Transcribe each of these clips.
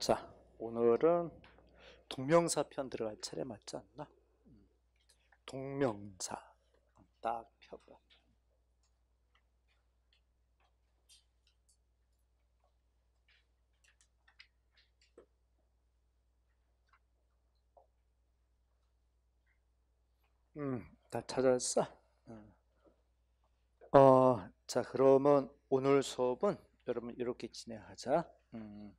자, 오늘은 동명사 편 들어갈 차례 맞지 않나? 동명사 딱 펴봐. 음, 다 찾았어? 어, 자 그러면 오늘 수업은 여러분 이렇게 진행하자. 음.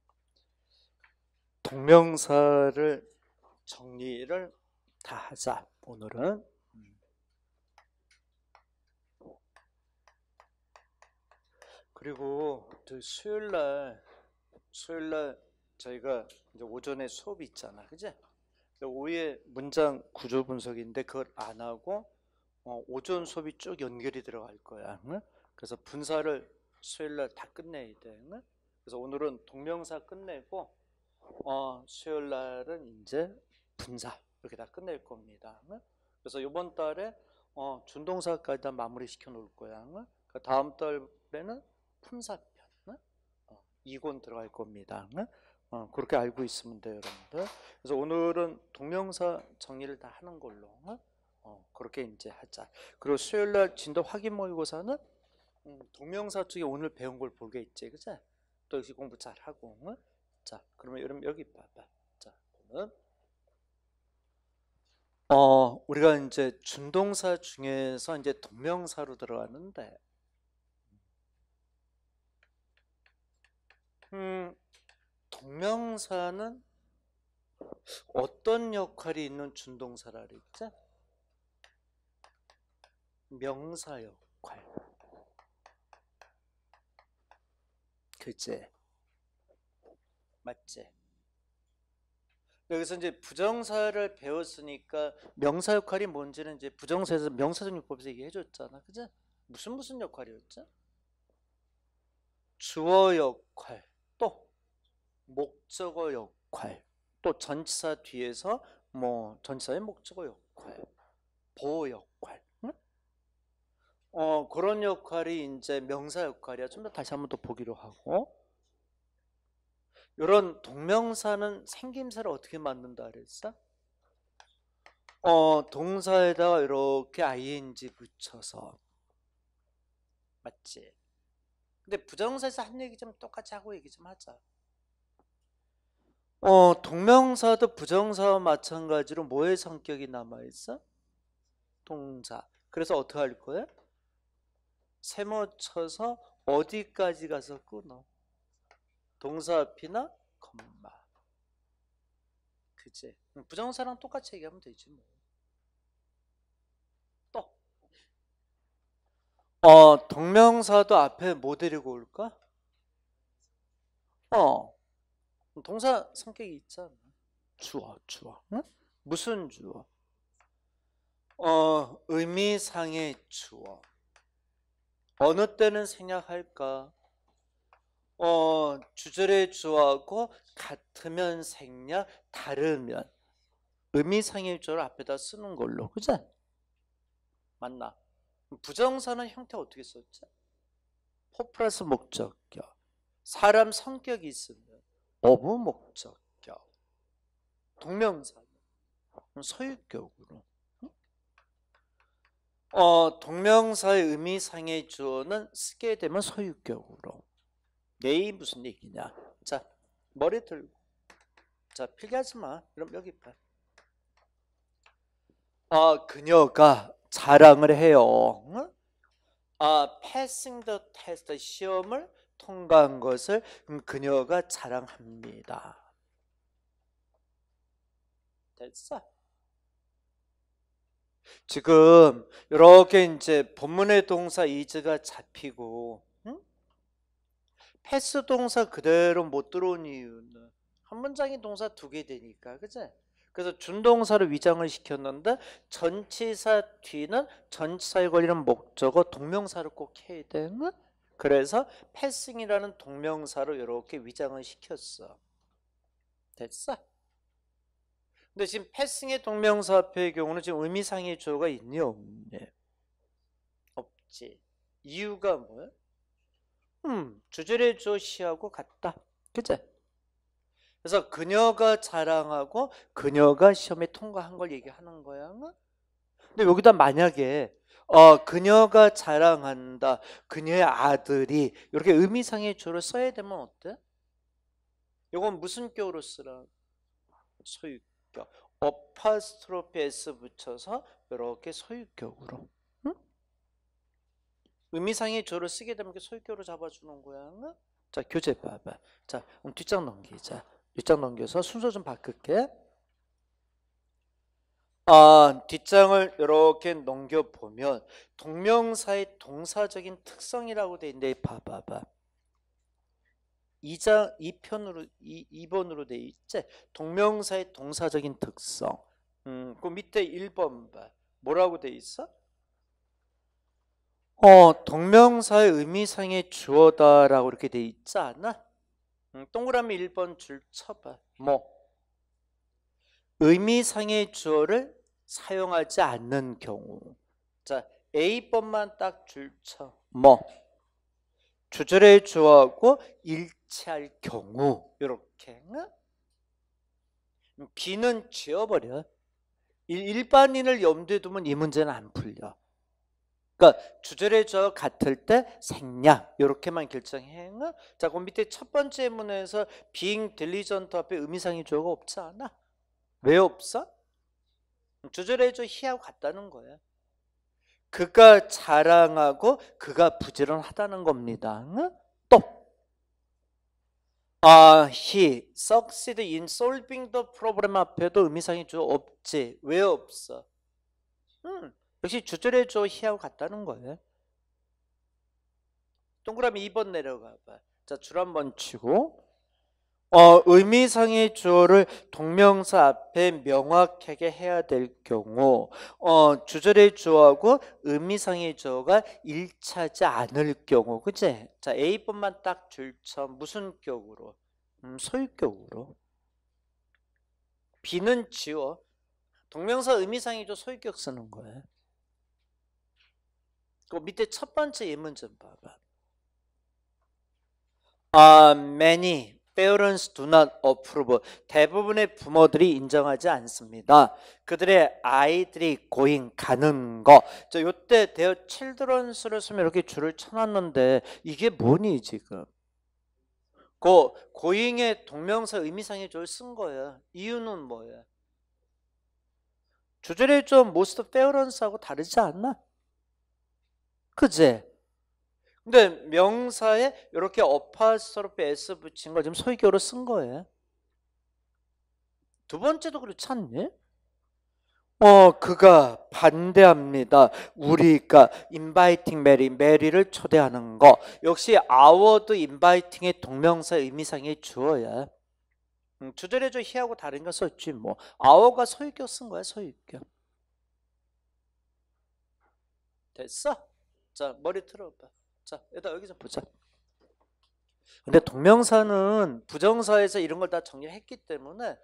동명사를 정리를 다 하자 오늘은 그리고 수요일날 수요일날 저희가 오전에 수업이 있잖아 그지 오후에 문장 구조 분석인데 그걸 안 하고 어, 오전 수업이 쭉 연결이 들어갈 거야 응? 그래서 분사를 수요일날 다 끝내야 돼 응? 그래서 오늘은 동명사 끝내고 어, 수요일 날은 이제 분사 이렇게 다 끝낼 겁니다. 그래서 이번 달에 어, 준동사까지 다 마무리 시켜 놓을 거야. 그 다음 달에는 품사편 어, 이권 들어갈 겁니다. 어, 그렇게 알고 있으면 돼요, 여러분들. 그래서 오늘은 동명사 정리를 다 하는 걸로 어, 그렇게 이제 하자. 그리고 수요일 날 진도 확인 모의고사는 음, 동명사 쪽에 오늘 배운 걸 보게 있지, 그죠? 또 역시 공부 잘 하고. 자, 그러면 여러분 여기 봐봐. 자, 그러면 어, 우리가 이제 준동사 중에서 이제 동명사로 들어가는데 음, 동명사는 어떤 역할이 있는 준동사라 그랬지? 명사 역할. 그치? 맞지? 여기서 이제 부정사를 배웠으니까 명사 역할이 뭔지는 이제 부정사에서 명사적 용법에서 얘기해 줬잖아. 그죠? 무슨 무슨 역할이었죠? 주어 역할, 또 목적어 역할, 또 전치사 뒤에서 뭐 전치사의 목적어 역할, 보호 역할. 응? 어, 그런 역할이 이제 명사 역할이야. 좀 더 다시 한번 더 보기로 하고. 이런 동명사는 생김새를 어떻게 만든다 그랬어? 어, 동사에다가 이렇게 ing 붙여서 맞지? 근데 부정사에서 한 얘기 좀 똑같이 하고 얘기 좀 하자. 어, 동명사도 부정사와 마찬가지로 뭐의 성격이 남아있어? 동사. 그래서 어떻게 할 거야? 세모 쳐서 어디까지 가서 끊어? 동사 앞이나 컴마. 그제 음, 부정사랑 똑같이 얘기하면 되지 뭐. 또. 어, 동명사도 앞에 뭐 데리고 올까? 어. 음, 동사 성격이 있잖아. 주어, 주어. 응? 무슨 주어? 어, 의미상의 주어. 어느 때는 생략할까? 어, 주절의 주하고 같으면 생냐 다르면 의미상일조를 앞에다 쓰는 걸로, 그죠? 맞나? 부정사는 형태 어떻게 썼지? 포 플러스 목적격. 사람 성격이 있으면 어부 목적격. 동명사는 소유격으로. 어, 동명사의 의미상의 주어는 쓰게 되면 소유격으로. 내일 무슨 얘기냐. 자, 머리 들고. 자, 필기하지 마. 그럼 여기 봐. 아, 그녀가 자랑을 해요. 응? 아, passing the test 시험을 통과한 것을 그녀가 자랑합니다. 됐어. 지금 이렇게 이제 본문의 동사 이즈가 잡히고 패스 동사 그대로 못 들어온 이유는 한 문장이 동사 두 개 되니까 그지? 그래서 준동사를 위장을 시켰는데 전치사 뒤는 전치사에 걸리는 목적어 동명사를 꼭 해야 되는 그래서 패싱이라는 동명사로 이렇게 위장을 시켰어 됐어? 근데 지금 패싱의 동명사 앞의 경우는 지금 의미상의 조가 있니 없니? 없지 이유가 뭐야? 음, 주제의 조시하고 같다. 그치? 그래서 그녀가 자랑하고 그녀가 시험에 통과한 걸 얘기하는 거야. 근데 여기다 만약에 어, 그녀가 자랑한다. 그녀의 아들이 이렇게 의미상의 조를 써야 되면 어때? 이건 무슨 격으로 쓰라? 소유격. 어파스트로피에스 붙여서 이렇게 소유격으로. 의미상의 저를 쓰게 되면 그 설교로 잡아주는 거야. 자, 교재 봐봐. 자, 그럼 뒷장 넘기자. 뒷장 넘겨서 순서 좀 바꿀게. 아, 뒷장을 이렇게 넘겨보면 동명사의 동사적인 특성이라고 돼 있는데 봐봐봐. 2장 2편으로 2, 2번으로 돼 있지. 동명사의 동사적인 특성. 음, 그 밑에 1번 봐. 뭐라고 돼 있어? 어, 동명사의 의미상의 주어다라고 이렇게 돼 있지 않아? 응, 동그라미 1번 줄 쳐봐. 뭐? 의미상의 주어를 사용하지 않는 경우. 자, A번만 딱 줄 쳐. 뭐? 주절의 주어하고 일치할 경우. 이렇게. 응? B는 지워버려. 일반인을 염두에 두면 이 문제는 안 풀려. 그러니까 주절의 저 같을 때 생략 이렇게만 결정해요. 자, 그 밑에 첫 번째 문에서 being diligent 앞에 의미상의 조가 없지 않아? 왜 없어? 주절의 저 희하고 같다는 거예요. 그가 자랑하고 그가 부지런하다는 겁니다. 응? 또 아, he succeeded in solving the problem 앞에도 의미상이 좀 없지. 왜 없어? 음. 역시 주절의 조희하고 같다는 거예요. 동그라미 2번 내려가 봐. 자, 줄 한 번 치고 어, 의미상의 주어를 동명사 앞에 명확하게 해야 될 경우 어, 주절의 주어하고 의미상의 주어가 일치하지 않을 경우 그치? 자 A번만 딱 줄쳐 무슨 격으로? 음, 소유격으로 B는 지워 동명사 의미상의 주 소유격 쓰는 거예요 그 밑에 첫 번째 예문좀 봐봐. Uh, many parents do not approve. 대부분의 부모들이 인정하지 않습니다. 그들의 아이들이 고잉 가는 거. 저 요때 대어 칠드런스를 쓰면 이렇게 줄을 쳐놨는데 이게 뭐니 지금? 그 고잉의 동명사 의미상의 줄을 쓴 거예요. 이유는 뭐예요? 주절의 좀 most parents하고 다르지 않나? 그제. 근데 명사에 이렇게 어파스터로프 s 붙인 걸 지금 소위교로 쓴 거예요. 두 번째도 그렇지 않니? 어, 그가 반대합니다. 우리가 인바이팅 메리, 메리를 초대하는 거. 역시 아워드 인바이팅의 동명사 의미상의 주어야. 음, 주절해줘 희하고 다른 거 썼지 뭐. 아워가 소유격 쓴 거야, 소유격. 됐어? 자, 머리 틀어봐. 자, 여기다 여기 좀 보자. 근데 동명사는 부정사에서 이런 걸 다정리 했기 때문에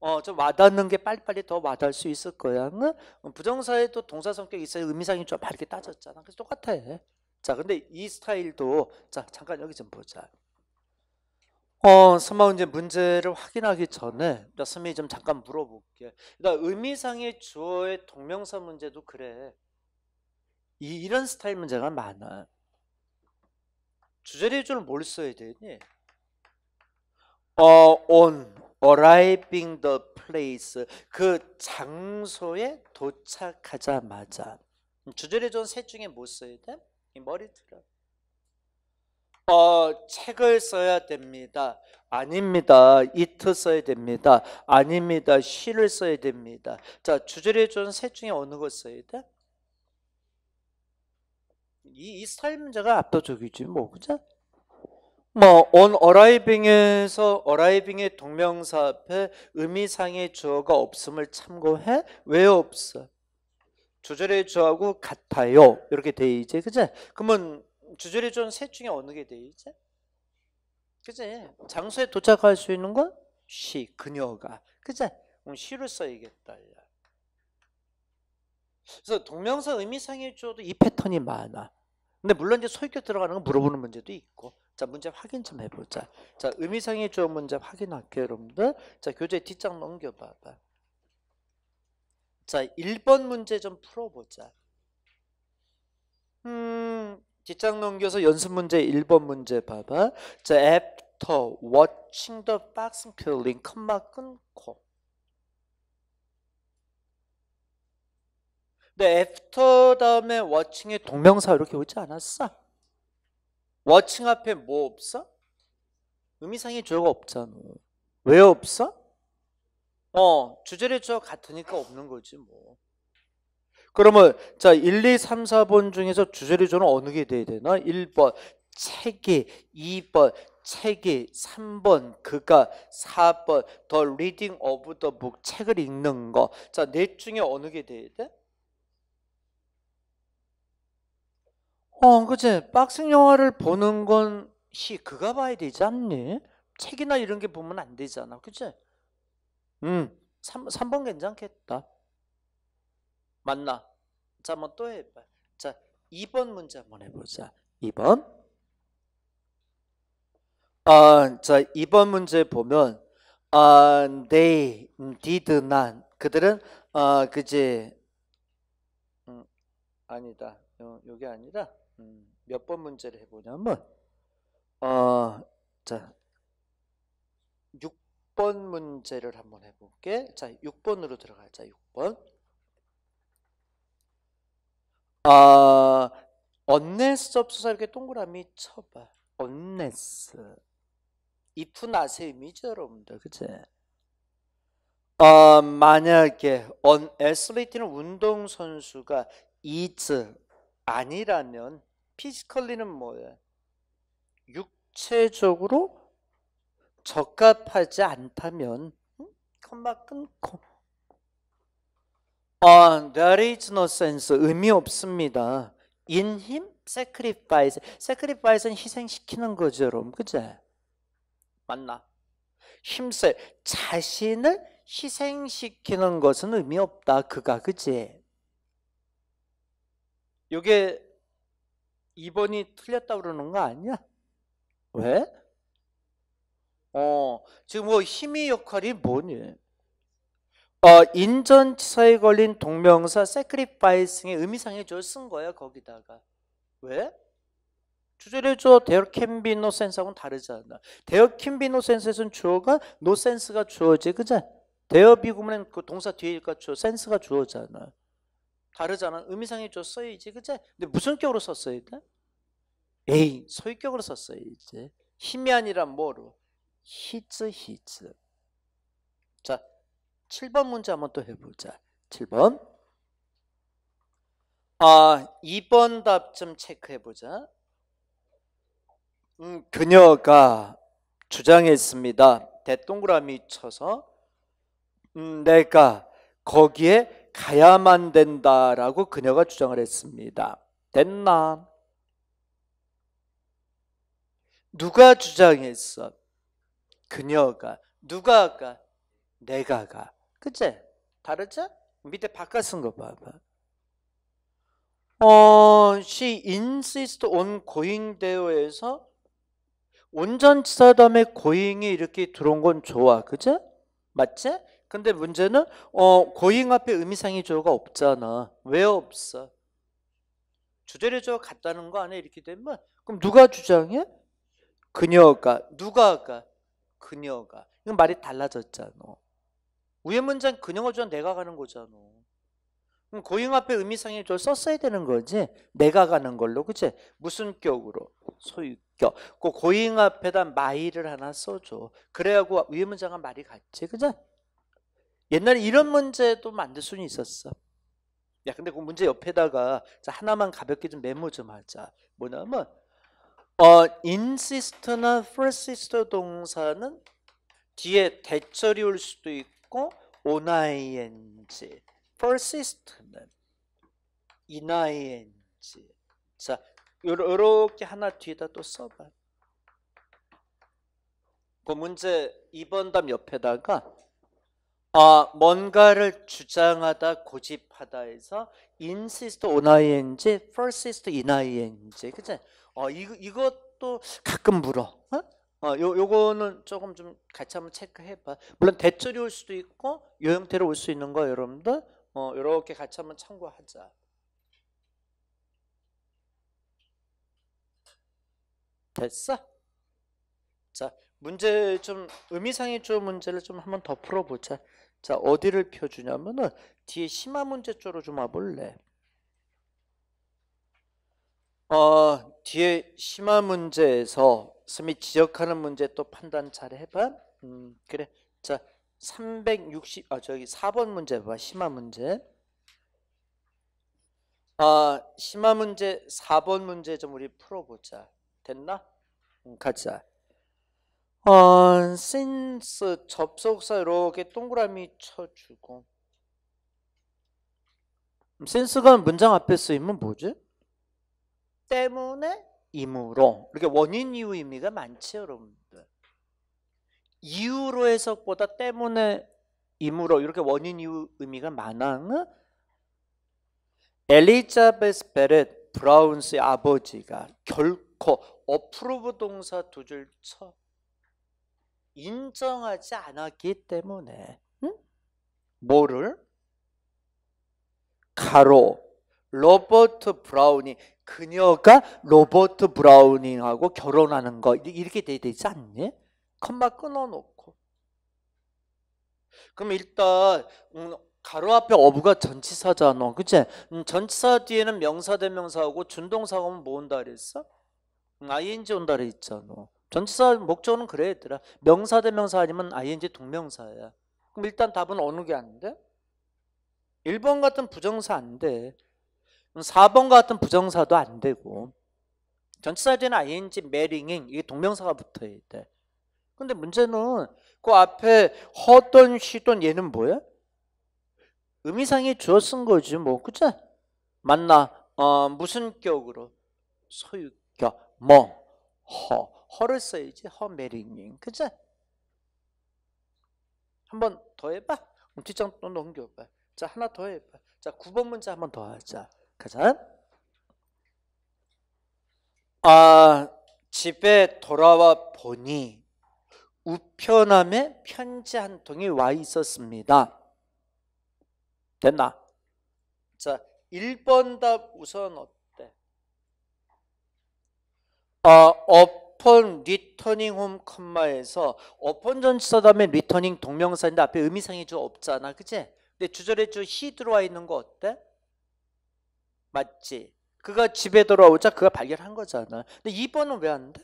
어, 좀 와닿는 게 빨리빨리 더 와닿을 수 있을 거야. 부정사에 도 동사 성격이 있어야 의미상이 좀 이렇게 따졌잖아. 그래서 똑같아. 자, 근데 이 스타일도 자, 잠깐 여기 좀 보자. 어, 스마운 이제 문제를 확인하기 전에 나 스미 좀 잠깐 물어볼게. 나 그러니까 의미상의 주어의 동명사 문제도 그래. 이, 이런 스타일 문제가 많아. 주절의 줄뭘 써야 되니? 어, on, arriving the place. 그 장소에 도착하자마자. 주절의 줄세 중에 뭐 써야 돼? 이 머리 들어. 어, 책을 써야 됩니다. 아닙니다. it 써야 됩니다. 아닙니다. s 를 써야 됩니다. 자, 주절의 줄셋 중에 어느 거 써야 돼? 이 이스라엘 문제가 압도적이지 뭐 그죠? 뭐 on arriving에서 arriving의 동명사 앞에 의미상의 주어가 없음을 참고해 왜 없어? 주절의 주하고 같아요 이렇게 돼 이제 그제? 그러면 주절의 주는 셋 중에 어느 게돼 이제? 그제? 장소에 도착할 수 있는 건 시, 그녀가 그제? 그럼 시를 써야겠다. 그래서 동명사 의미상의 주어도 이 패턴이 많아. 근데 물론 이제 소유격 들어가는 건 물어보는 문제도 있고 자 문제 확인 좀 해보자 자 의미상의 주어 문제 확인할게요 여러분들 자 교재 뒷장 넘겨봐봐 자 1번 문제 좀 풀어보자 음 뒷장 넘겨서 연습 문제 1번 문제 봐봐 자 after watching the b o x i i l d i n g 컴마 끊고 근데 after 다음에 watching에 동명사 이렇게 오지 않았어? watching 앞에 뭐 없어? 의미상의 주어가 없잖아. 왜 없어? 어, 주제를 주어 같으니까 없는 거지 뭐. 그러면 자 1, 2, 3, 4번 중에서 주제를리어는 어느 게 돼야 되나? 1번 책이, 2번 책이, 3번 그가, 4번 더 리딩 오브 더 북 책을 읽는 거. 자넷 중에 어느 게 돼야 돼? 어, 그치. 박싱 영화를 보는 건 시, 그가 봐야 되지 않니? 책이나 이런 게 보면 안 되잖아. 그치? 음, 3, 3번 괜찮겠다. 맞나? 자, 한번 또 해봐. 자, 2번 문제 한번 해보자. 2번. 아, 자, 2번 문제 보면, 아, they did not. 그들은, 아, 그지. 음, 아니다. 요, 요게 아니라, 음, 몇번 문제를 해보냐면 어, 자 6번 문제를 한번 해볼게. 자 6번으로 들어가자. 6번. 아 어, 언네스 접수사 이렇게 동그라미 쳐봐. 언네스. 이 f 는 아세 이미죠 여러분들. 그치? 어, 만약에 on a t h 는 운동선수가 is 아니라면 피지컬리는 뭐예요? 육체적으로 적합하지 않다면 컴마큰 아, there is no sense 의미 없습니다. in him sacrifice. sacrifice는 희생시키는 거죠, 여러분. 그죠? 맞나? 힘세 자신을 희생시키는 것은 의미 없다. 그가 그지? 이게 2번이 틀렸다 그러는 거 아니야? 왜? 어, 지금 뭐 힘의 역할이 뭐니? 어, 인전치사에 걸린 동명사 sacrificing의 의미상해줘 쓴 거야 거기다가 왜? 주절해줘 there can be no sense하고는 다르잖아 there can be no sense에서는 주어가 no sense가 주어지 그죠? there 비구문은 그 동사 뒤에 니 주어 sense가 주어잖아 다르잖아. 의미상에 줘 써야지. 그치? 근데 무슨 격으로 썼어야 돼? 에이, 소유격으로 썼어야지. 힘이 아니라 뭐로? 히즈, 히즈. 자, 7번 문제 한번 또 해보자. 7번. 아, 2번 답 좀 체크해보자. 음, 그녀가 주장했습니다. 대동그라미 쳐서 음, 내가 거기에 가야만 된다라고 그녀가 주장을 했습니다. 됐나? 누가 주장했어? 그녀가 누가가 내가가 그치? 다르지? 밑에 바깥 쓴거 봐봐. 어, she i n s i s t on going there에서 온전지사담의 고잉이 이렇게 들어온 건 좋아. 그치? 맞지? 근데 문제는 어, 고잉 앞에 의미상의조가 없잖아. 왜 없어? 주제의조가 같다는 거 안에 이렇게 되면 그럼 누가 주장해? 그녀가. 누가가? 그녀가. 이건 말이 달라졌잖아. 위에 문장 그녀가 주장 내가 가는 거잖아. 그럼 고잉 앞에 의미상의조를 썼어야 되는 거지. 내가 가는 걸로. 그치? 무슨 격으로? 소유격. 그 고잉 앞에다 마이를 하나 써줘. 그래야 그 위에 문장은 말이 같지. 그죠? 옛날에 이런 문제도 만들 수는 있었어. 야, 근데 그 문제 옆에다가 하나만 가볍게 좀 메모 좀 하자. 뭐냐면 어, insist나 persist 동사는 뒤에 대절이 올 수도 있고 ing, persist는 ing. 자, 요렇게 하나 뒤에다 또 써봐. 그 문제 2번 답 옆에다가 아, 뭔가를 주장하다 고집하다에서 insist on ing, persist in ing, 그치? 어, 이, 이것도 가끔 물어. 어? 어 요, 요거는 조금 좀 같이 한번 체크해봐. 물론 대처리올 수도 있고 요 형태로 올 수 있는 거 여러분들 어, 요렇게 같이 한번 참고하자. 됐어? 자, 문제 좀 의미상의 조 문제를 좀 한번 더 풀어보자. 자 어디를 펴주냐면은 뒤에 심화 문제쪽으로좀 와볼래. 어 뒤에 심화 문제에서 스미 지적하는 문제 또 판단 잘 해봐. 음 그래. 자 360, 아, 저기 4번 문제 봐. 심화 문제. 아, 심화 문제 4번 문제 좀 우리 풀어보자. 됐나? 응, 음, 가자. 어, since 접속사 이렇게 동그라미 쳐주고 since가 문장 앞에 쓰이면 뭐지? 때문에 이므로 이렇게 원인 이유 의미가 많지 여러분들 이유로 해석보다 때문에 이므로 이렇게 원인 이유 의미가 많아 엘리자베스 베렛 브라운스의 아버지가 결코 어프로브 동사 두줄쳐 인정하지 않았기 때문에 응? 뭐를 가로 로버트 브라우니 그녀가 로버트 브라우닝하고 결혼하는 거 이렇게 돼야 되지 않니? 컴마 끊어놓고 그럼 일단 음, 가로 앞에 어부가 전치사잖아 그치? 음, 전치사 뒤에는 명사 대명사하고 준동사가 오면 뭐 온다 그랬어? 음, ing 온다 그랬잖아 전치사 목적은 그래야 되 더라 명사 대명사 아니면 ing 동명사야. 그럼 일단 답은 어느 게 안 돼? 1번 같은 부정사 안 돼. 4번 같은 부정사도 안 되고. 전치사에는 ing, marrying 이게 동명사가 붙어야 돼. 근데 문제는 그 앞에 허던 시던 얘는 뭐야? 의미상이 주어 쓴 거지 뭐 그치? 만나 어, 무슨 격으로 소유격 뭐허 허를 써야지 허메링잉 그치? 한번 더 해봐 그럼 뒷장 또 넘겨봐 자 하나 더 해봐 자 9번 문제 한번 더 하자 가자 아 집에 돌아와 보니 우편함에 편지 한 통이 와 있었습니다 됐나? 자 1번 답 우선 어때? 어, 아, 업 upon returning home 컴마에서 upon 전치사 다음에 returning 동명사인데 앞에 의미상이 좀 없잖아 그치? 근데 주절에 좀 he 들어와 있는 거 어때? 맞지? 그가 집에 돌아오자 그가 발견한 거잖아 근데 2번은 왜안 돼?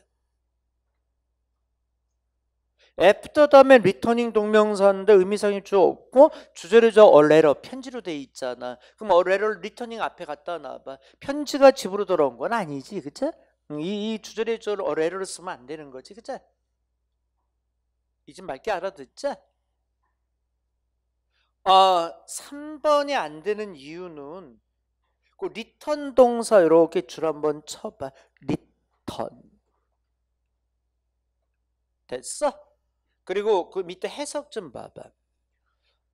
after 다음에 returning 동명사인데 의미상이 좀 없고 주절에 저 a letter 편지로 돼 있잖아 그럼 a letter returning 앞에 갖다 놔봐 편지가 집으로 돌아온 건 아니지 그치? 이, 이 주절에 절 어뢰를 쓰면 안 되는 거지, 그치? 이제 맑게 알아듣지? 어, 3번이 안 되는 이유는 그 리턴 동사 이렇게 줄 한번 쳐봐. 리턴. 됐어? 그리고 그 밑에 해석 좀 봐봐.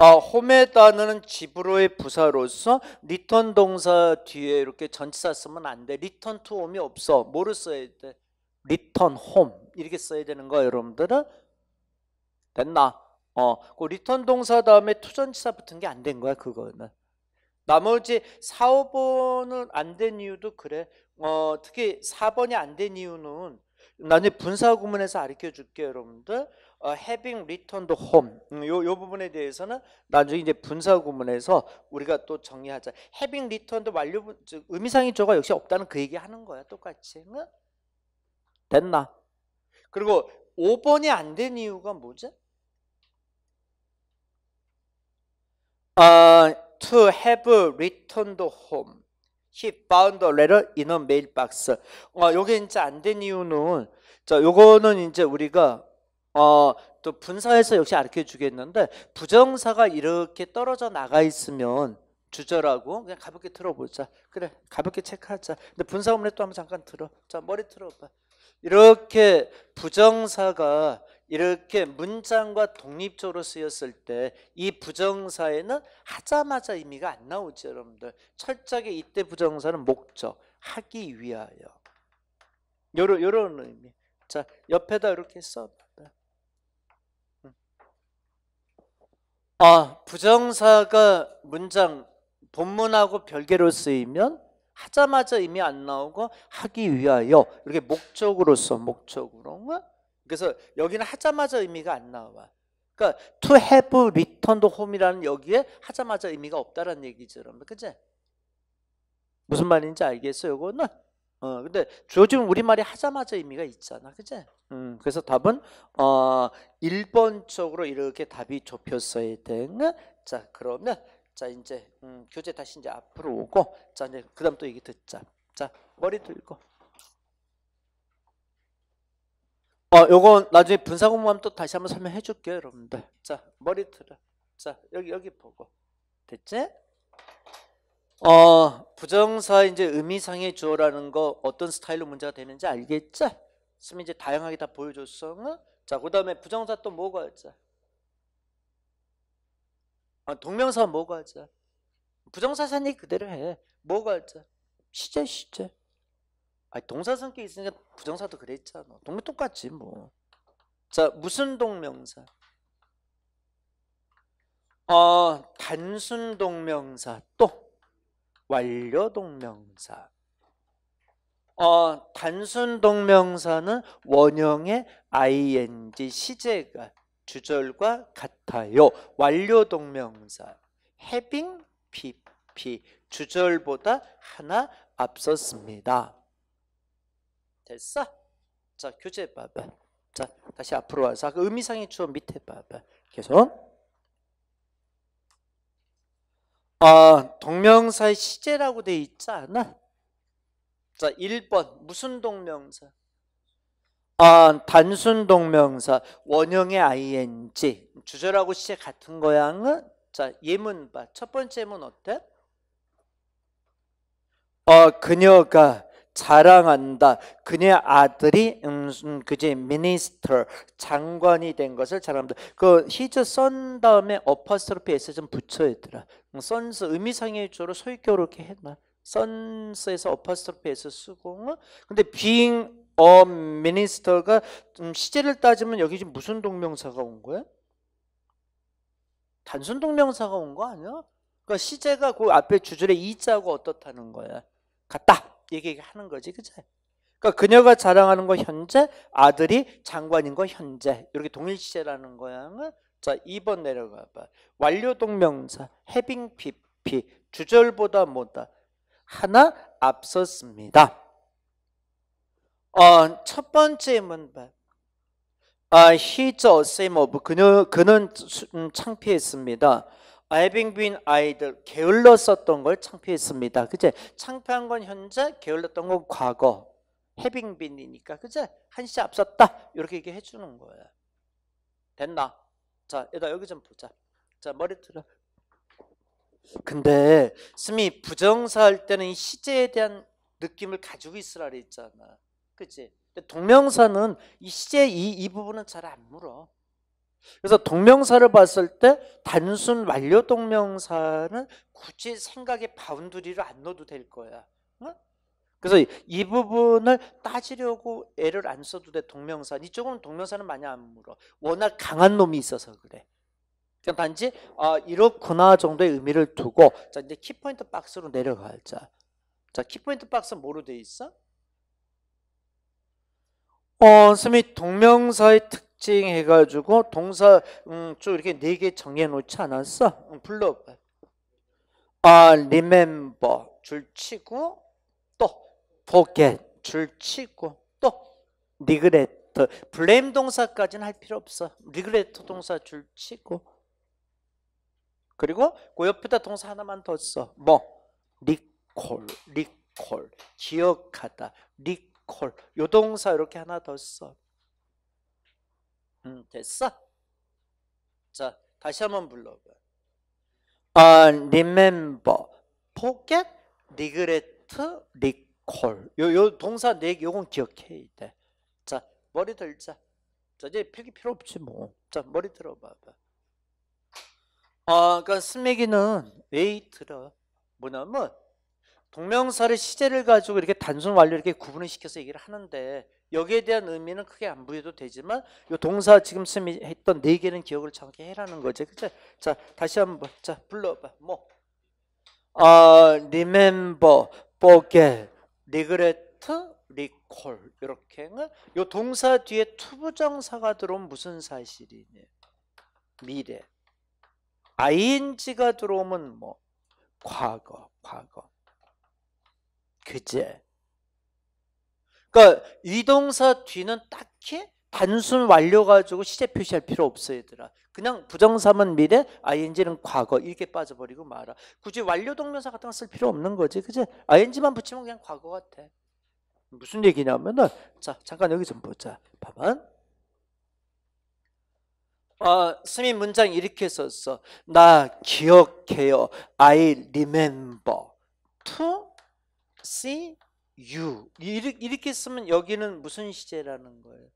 아, 홈에다는 집으로의 부사로서 리턴 동사 뒤에 이렇게 전치사 쓰면 안 돼. 리턴 투 홈이 없어. 뭐를 써야 돼? 리턴 홈. 이렇게 써야 되는 거야, 여러분들은? 됐나? 어, 그 리턴 동사 다음에 투전치사 붙은 게 안 된 거야, 그거는. 나머지 4, 5번은 안 된 이유도 그래. 어, 특히 4번이 안 된 이유는 나중에 분사 구문에서 가르쳐 줄게요, 여러분들. 어, having returned home. 음, 요, 요 부분에 대해서는 나중에 이제 분사 구문에서 우리가 또 정리하자. having returned 완료 즉 의미상의 조가 역시 없다는 그 얘기 하는 거야, 똑같이. 응? 됐나? 그리고 5번이 안 된 이유가 뭐지? 아, uh, to have returned home. 힙 바운더 레터 이너 메일 박스. 어 요게 이제 안 된 이유는 자 요거는 이제 우리가 어또 분사에서 역시 알려 주겠는데 부정사가 이렇게 떨어져 나가 있으면 주저라고 그냥 가볍게 틀어보자. 그래 가볍게 체크하자. 근데 분사 오믈또 한번 잠깐 들어. 자 머리 틀어봐. 이렇게 부정사가 이렇게 문장과 독립적으로 쓰였을 때 이 부정사에는 하자마자 의미가 안 나오죠 여러분들 철저하게 이때 부정사는 목적 하기 위하여 요런, 요런 의미 자 옆에다 이렇게 써봐 음. 아 부정사가 문장 본문하고 별개로 쓰이면 하자마자 이미안 나오고 하기 위하여 이렇게 목적으로 써 목적으로 그래서 여기는 하자마자 의미가 안 나와. 그러니까 to have returned home이라는 여기에 하자마자 의미가 없다라는 얘기죠, 여러분. 그지? 무슨 말인지 알겠어요, 이거는? 어, 근데 주 요즘 우리말이 하자마자 의미가 있잖아. 그지? 음, 그래서 답은 어, 1번 쪽으로 이렇게 답이 좁혔어야 되는 자, 그러면 자, 이제 음, 교재 다시 이제 앞으로 오고 자, 이제 그다음 또 얘기 듣자. 자, 머리 들고 어, 요거 나중에 분사공감 또 다시 한번 설명해 줄게요, 여러분들. 자, 머리 틀어. 자, 여기 여기 보고. 됐지? 어, 부정사 이제 의미상의 주어라는 거 어떤 스타일로 문제가 되는지 알겠지? 그면 이제 다양하게 다 보여줬어. 응? 자, 그다음에 부정사 또 뭐가 있자? 아, 동명사 뭐가 있자? 부정사 사니 그대로 해. 뭐가 있자? 시제 시제. 아니 동사 성격 이 있으니까 부정사도 그랬잖아. 동명 똑같지 뭐. 자 무슨 동명사? 어 단순 동명사 또 완료 동명사. 어 단순 동명사는 원형의 ing 시제가 주절과 같아요. 완료 동명사 having pp 주절보다 하나 앞섰습니다. 됐어? 자 교재 봐봐. 자 다시 앞으로 와서 아까 의미상의 주어 밑에 봐봐. 계속. 아 동명사의 시제라고 돼 있지 않아? 자 1번 무슨 동명사? 아, 단순 동명사 원형의 ing 주절하고 시제 같은 거양자 예문 봐첫 번째 문 어때? 어 그녀가 자랑한다. 그녀 아들이 음, 음 그제 미니스터 장관이 된 것을 자랑한다. 그 히즈 선 다음에 어퍼스트로피 에스 좀 붙여야 되라. 선스 음, 의미상의 주로 소유격으로 이렇게 해놔. 선스에서 어퍼스트로피 에스 쓰고 근데 being a minister가 시제를 따지면 여기 지금 무슨 동명사가 온 거야? 단순 동명사가 온 거 아니야? 그 시제가 그 앞에 주절에 이자고 어떻다는 거야. 같다. 얘기하는 거지, 그치? 그러니까 그녀가 자랑하는 거 현재, 아들이 장관인 거 현재. 이렇게 동일시제라는 거야. 자, 2번 내려가 봐. 완료 동명사, having pp, 주절보다 뭐다. 하나 앞섰습니다. 어, 첫 번째 문법. 아, he's a same of. 그녀, 그는 음, 창피했습니다. 알빙빈 아이들 게을렀었던 걸 창피했습니다. 그제 창피한 건 현재, 게을렀던 건 과거. 해빙빈이니까 그제 한시 앞섰다 이렇게 얘기해 주는 거예요. 됐나? 자, 얘다 여기 좀 보자. 자, 머리 들어. 근데 스미 부정사 할 때는 이 시제에 대한 느낌을 가지고 있으라 그랬잖아. 그지 동명사는 이 시제 이, 이 부분은 잘 안 물어. 그래서 동명사를 봤을 때 단순 완료 동명사는 굳이 생각의 바운드리를 안 넣어도 될 거야. 그래서 이 부분을 따지려고 애를 안 써도 돼 동명사. 이쪽은 동명사는 많이 안 물어. 워낙 강한 놈이 있어서 그래. 그냥 그러니까 단지 아 이렇구나 정도의 의미를 두고 자 이제 키포인트 박스로 내려가자. 자 키포인트 박스 뭐로 돼 있어? 어, 스미 동명사의 특 특징해가지고 동사 음, 쭉 이렇게 네 개 정해놓지 않았어? 음, 불러 아, remember 줄치고 또 forget 줄치고 또 regret blame 동사까지는 할 필요 없어. regret 동사 줄치고 그리고 그 옆에다 동사 하나만 더 써. 뭐 recall, recall 기억하다, recall 요 동사 이렇게 하나 더 써. 음, 됐어? 자, 다시 한번 불러봐. u 아, remember, forget, regret, recall. 요, 요 동사 네 개, 요건 기억해야 돼. 자, 머리 들자. 자, 이제 필기 필요 없지 뭐. 자, 머리 들어봐봐. 아, 그니까 스매기는 왜 들어? 뭐냐면 동명사를 시제를 가지고 이렇게 단순 완료 이렇게 구분을 시켜서 얘기를 하는데 여기에 대한 의미는 크게 안 부여도 되지만 이 동사 지금 쓰이 했던 네 개는 기억을 정확 해라는 거죠. 그렇죠? 그죠? 자, 다시 한번 자, 불러 봐. 뭐? 아, remember, forget, regret, recall 이렇게는 이 동사 뒤에 투부정사가 들어온 무슨 사실이냐? 미래. ing가 들어오면 뭐 과거, 과거. 그제 그러니까 이동사 뒤는 딱히 단순 완료 가지고 시제 표시할 필요 없어 얘들아. 그냥 부정사만 미래, ing는 과거 이렇게 빠져버리고 말아. 굳이 완료 동명사 같은 거 쓸 필요 없는 거지. 그지? ing만 붙이면 그냥 과거 같아. 무슨 얘기냐면은 자, 잠깐 여기 좀 보자. 봐봐. 어, 아, 스미 문장 이렇게 썼어. 나 기억해요. I remember to see 유 이렇게 쓰면 여기는 무슨 시제라는 거예요?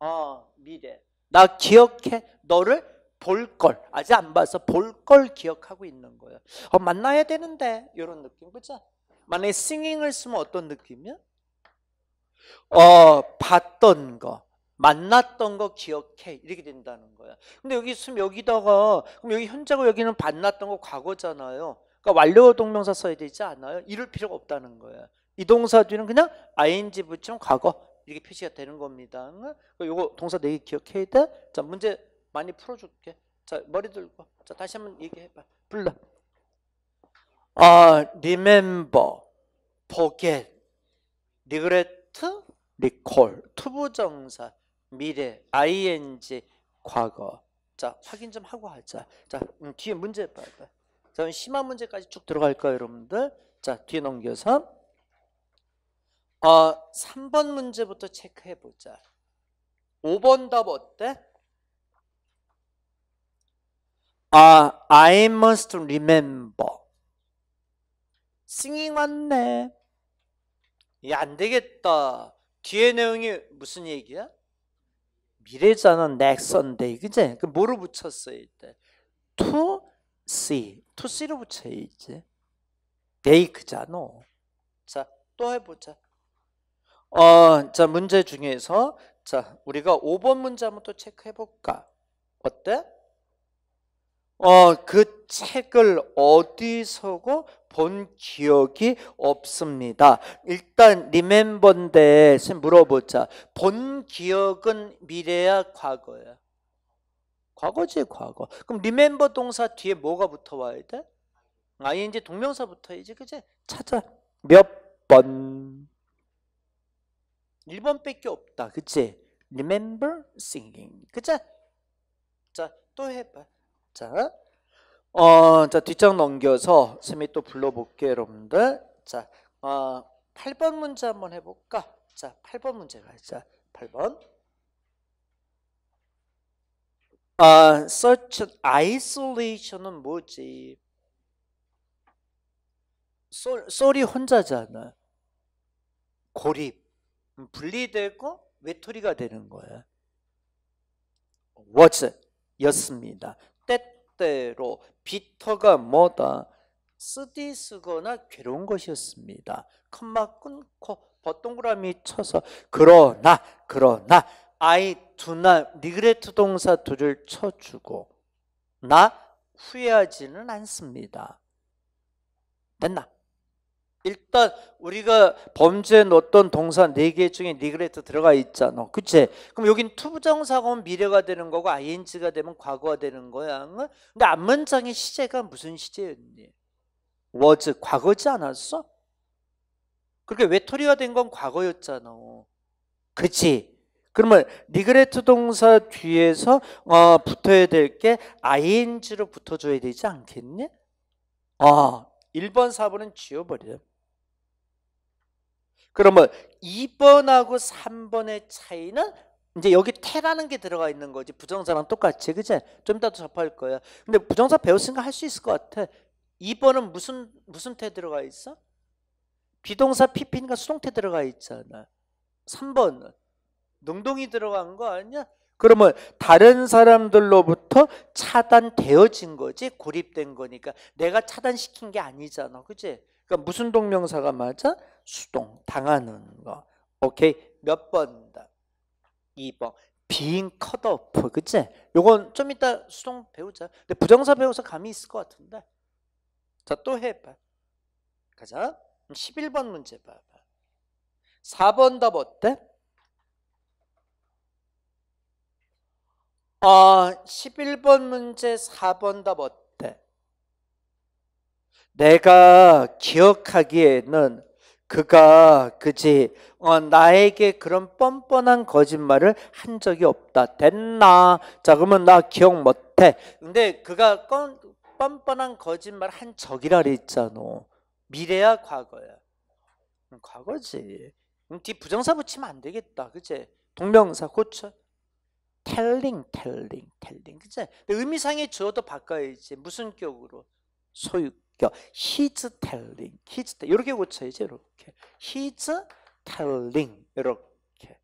어 미래 나 기억해 너를 볼 걸 아직 안 봐서 볼 걸 기억하고 있는 거예요 어, 만나야 되는데 이런 느낌 그죠? 만약에 싱잉을 쓰면 어떤 느낌이야? 어 봤던 거 만났던 거 기억해 이렇게 된다는 거야 근데 여기 있으면 여기다가 그럼 여기 현재고 여기는 만났던 거 과거잖아요 그러니까 완료 동명사 써야 되지 않아요? 이럴 필요가 없다는 거예요. 이 동사 뒤는 그냥 ing 붙이면 과거 이렇게 표시가 되는 겁니다. 그 요거 동사 내기 네 기억해야 돼. 자 문제 많이 풀어줄게. 자 머리 들고 자 다시 한번 얘기해봐. 불러. 아 remember, forget, regret, recall 투부정사 미래 ing 과거 자 확인 좀 하고 하자. 자 음, 뒤에 문제 봐봐. 자, 심화 문제까지 쭉 들어갈까요, 여러분들? 자, 뒤에 넘겨서 어, 3번 문제부터 체크해 보자. 5번 답 어때? 아, I must remember. 싱잉 왔네. 야, 안 되겠다. 뒤에 내용이 무슨 얘기야? 미래잖아, next Sunday. 그제? 그 뭐를 붙였어, 이때? To see. 투시로 붙여야지. 데이크잖아. 자, 또 해보자. 어, 자, 문제 중에서, 자, 우리가 5번 문제 한번 또 체크해볼까? 어때? 어, 그 책을 어디서고 본 기억이 없습니다. 일단 리멤버인데 물어보자. 본 기억은 미래야 과거야? 과거지 과거. 그럼 remember 동사 뒤에 뭐가 붙어 와야 돼? ing 동명사 붙어야지 그제? 찾아. 몇 번? 1번밖에 없다. 그치? remember singing. 그치? 자, 또 해봐. 자, 어, 자, 뒷장 넘겨서 쌤이 또불러볼게 여러분들. 자, 어, 8번 문제 한번 해볼까? 자, 8번 문제 가자. 8번. 아, 어, such isolation은 뭐지? 솔, 솔 혼자잖아. 고립, 음, 분리되고 외톨이가 되는 거야. What? 였습니다. 때때로 비터가 뭐다? 쓰디쓰거나 괴로운 것이었습니다. 컴마 끊고 벗동그라미 쳐서 그러나 그러나 I do not regret 동사 둘을 쳐주고 나 후회하지는 않습니다. 됐나? 일단 우리가 범죄에 넣었던 동사 네 개 중에 regret 들어가 있잖아. 그치? 그럼 여긴 투부정사가 오 미래가 되는 거고 ing가 되면 과거가 되는 거야. 근데 앞문장의 시제가 무슨 시제였니? was 과거지 않았어? 그렇게 외톨이가 된 건 과거였잖아. 그치? 그러면 리그레트 동사 뒤에서 어, 붙어야 될 게 ing로 붙어줘야 되지 않겠니? 아, 1번, 4번은 지워버려. 그러면 2번하고 3번의 차이는 이제 여기 태라는 게 들어가 있는 거지 부정사랑 똑같이 그치? 좀 이따 접할 거야 근데 부정사 배웠으니까 할 수 있을 것 같아 2번은 무슨 무슨 태 들어가 있어? 비동사 p p 니까 수동태 들어가 있잖아 3번은 능동이 들어간 거 아니야? 그러면 다른 사람들로부터 차단되어진 거지 고립된 거니까 내가 차단시킨 게 아니잖아 그치 그러니까 무슨 동명사가 맞아? 수동 당하는 거 오케이 몇 번다 2번 being cut off 그치? 요건 좀 이따 수동 배우자 근데 부정사 배워서 감이 있을 것 같은데 자또 해봐 가자 11번 문제 봐봐 4번 답 어때? 아, 어, 11번 문제 4번 답 어때? 내가 기억하기에는 그가 그지 어, 나에게 그런 뻔뻔한 거짓말을 한 적이 없다 됐나 자 그러면 나 기억 못해 근데 그가 껌, 뻔뻔한 거짓말 한 적이라 그랬잖아 미래야 과거야 음, 과거지 음, 뒤 부정사 붙이면 안 되겠다 그지 동명사 고쳐 telling, telling, telling. 그죠 의미상의 주어도 바꿔야지. 무슨 격으로? 소유격. He's telling. He's telling. 이렇게 고쳐야지. 이렇게. He's telling. 이렇게.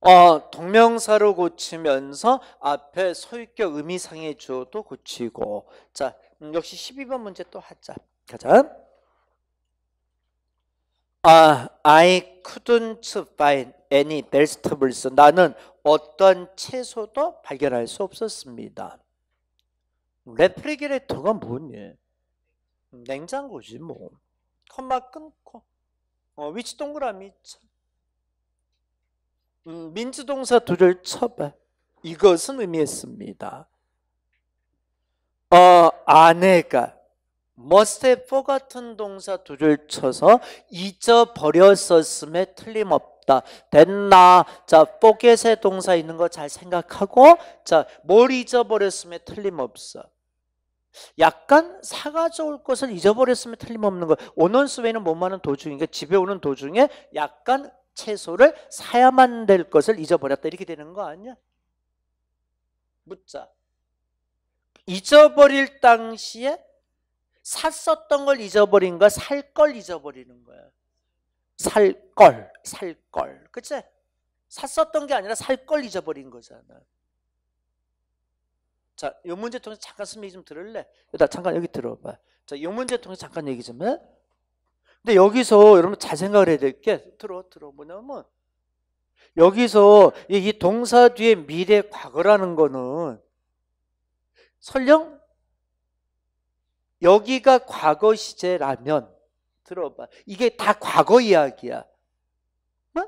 어, 동명사로 고치면서 앞에 소유격 의미상의 주어도 고치고. 자, 음, 역시 12번 문제 또 하자. 가자. 아, I couldn't find any vegetables. 나는 어떤 채소도 발견할 수 없었습니다. 레프리게레터가 뭐니? 냉장고지 뭐. 컴마 끊고 어, 위치 동그라미 쳐. 음, 민주동사 두줄 쳐봐. 이것은 의미했습니다. 어, 아내가 must에 for 같은 동사 둘을 쳐서 잊어버렸었음에 틀림없다. 됐나? 자, forget의 동사 있는 거 잘 생각하고 자, 뭘 잊어버렸음에 틀림없어. 약간 사가져올 것을 잊어버렸으면 틀림없는 거. 오넌스웨이는 못하는 도중이니까 집에 오는 도중에 약간 채소를 사야만 될 것을 잊어버렸다. 이렇게 되는 거 아니야? 묻자. 잊어버릴 당시에 샀었던 걸 잊어버린 거, 살걸 잊어버리는 거야. 살 걸, 살 걸. 그치? 샀었던 게 아니라 살 걸 잊어버린 거잖아. 자, 요 문제 통해서 잠깐 선생좀 들을래? 여다 기 잠깐 여기 들어봐. 자, 요 문제 통해서 잠깐 얘기 좀 해. 근데 여기서 여러분 잘 생각을 해야 될 게 들어 들어 뭐냐면 뭐, 뭐. 여기서 이 동사 뒤에 미래 과거라는 거는 설령 여기가 과거 시제라면 들어봐. 이게 다 과거 이야기야. 어?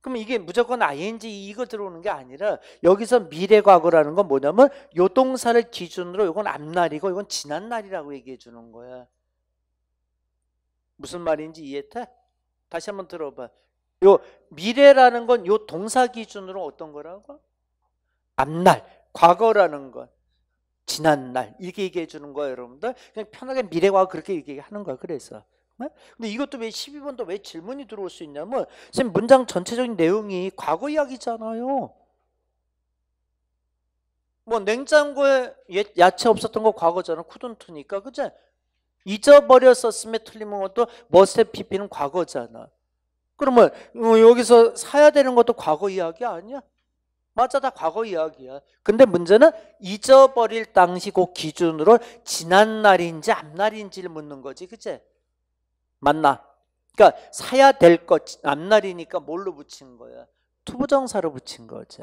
그럼 이게 무조건 ing 이거 들어오는 게 아니라 여기서 미래 과거라는 건 뭐냐면 요 동사를 기준으로 이건 앞날이고 이건 지난 날이라고 얘기해 주는 거야. 무슨 말인지 이해돼? 다시 한번 들어봐. 요 미래라는 건 요 동사 기준으로 어떤 거라고? 앞날, 과거라는 건 지난 날 이렇게 얘기해 주는 거예요 여러분들 그냥 편하게 미래와 그렇게 얘기하는 거예요 그래서 네? 근데 이것도 왜 12번도 왜 질문이 들어올 수 있냐면 선생님 문장 전체적인 내용이 과거 이야기잖아요 뭐 냉장고에 예, 야채 없었던 거 과거잖아 쿠든트니까 그치? 잊어버렸었음에 틀리면는 것도 머스테 피피는 과거잖아 그러면 어, 여기서 사야 되는 것도 과거 이야기 아니야? 맞아 다 과거 이야기야 근데 문제는 잊어버릴 당시 그 기준으로 지난 날인지 앞날인지를 묻는 거지 그치? 맞나? 그러니까 사야 될 것 앞날이니까 뭘로 붙인 거야? 투부정사로 붙인 거지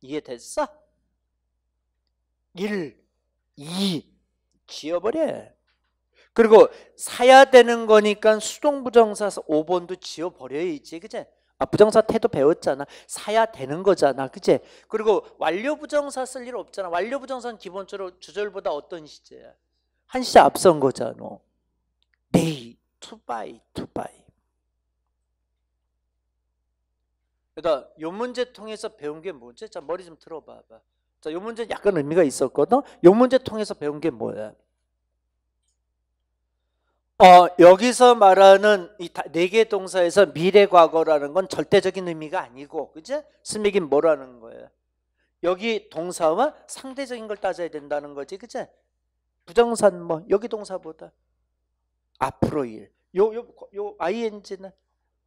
이해됐어? 1, 2 지워버려 그리고 사야 되는 거니까 수동부정사서 5번도 지워버려야지 그치? 아, 부정사 태도 배웠잖아. 사야 되는 거잖아. 그치? 그리고 완료 부정사 쓸 일 없잖아. 완료 부정사는 기본적으로 주절보다 어떤 시제야? 한 시제 앞선 거잖아. t 이 e 바이 o 바이 그러니까 요 문제 통해서 배운 게 뭐지? 자, 머리 좀 들어봐봐. 자, 요 문제 는 약간 의미가 있었거든? 요 문제 통해서 배운 게 뭐야? 어, 여기서 말하는 이 네 개 동사에서 미래 과거라는 건 절대적인 의미가 아니고 그죠? 스미긴 뭐라는 거예요? 여기 동사와 상대적인 걸 따져야 된다는 거지 그죠? 부정산 뭐 여기 동사보다 앞으로 일. 요 요 요 ing는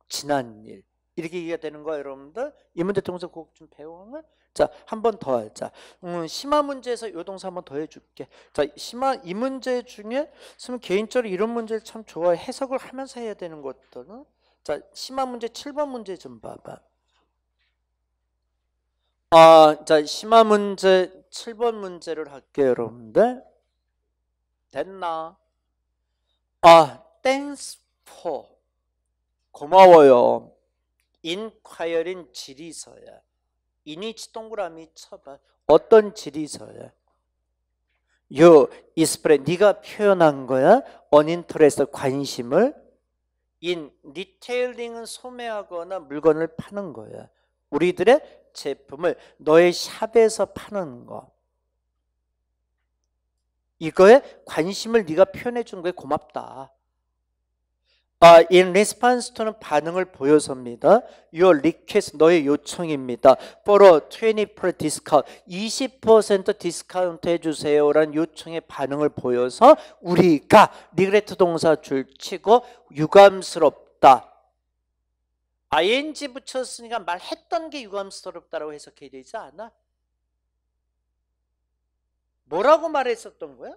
지난 일. 이렇게 이해가 되는 거야 여러분들 이문제 통해서 거좀 배우면 자한 번더자 음, 심화 문제에서 요 동사 한번 더 해줄게 자 심화 이 문제 중에 지면 개인적으로 이런 문제를 참 좋아해 해석을 하면서 해야 되는 것들은 자 심화 문제 7번 문제 좀 봐봐 아자 심화 문제 7번 문제를 할게요 여러분들 됐나 아 t 스 a 고마워요 인콰이어린 질의서야. 이니치 동그라미 쳐봐. 어떤 질의서야? 요 이스프레 네가 표현한 거야? 어닌터레스 관심을 인 리테일링은 소매하거나 물건을 파는 거야. 우리들의 제품을 너의 샵에서 파는 거. 이거에 관심을 네가 표현해 준 거에 고맙다. 아, in response to는 반응을 보여서입니다. Your request, 너의 요청입니다. For a 20% discount, 20% 디스카운트 해주세요라는 요청의 반응을 보여서 우리가 regret 동사 줄치고 유감스럽다. ing 붙였으니까 말했던 게 유감스럽다라고 해석해야 되지 않아? 뭐라고 말했었던 거야?